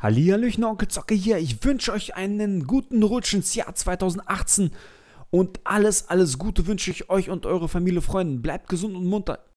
Hallihallöchen, Onkel Zocke hier. Ich wünsche euch einen guten Rutsch ins Jahr 2018 und alles, alles Gute wünsche ich euch und eure Familie, Freunden. Bleibt gesund und munter.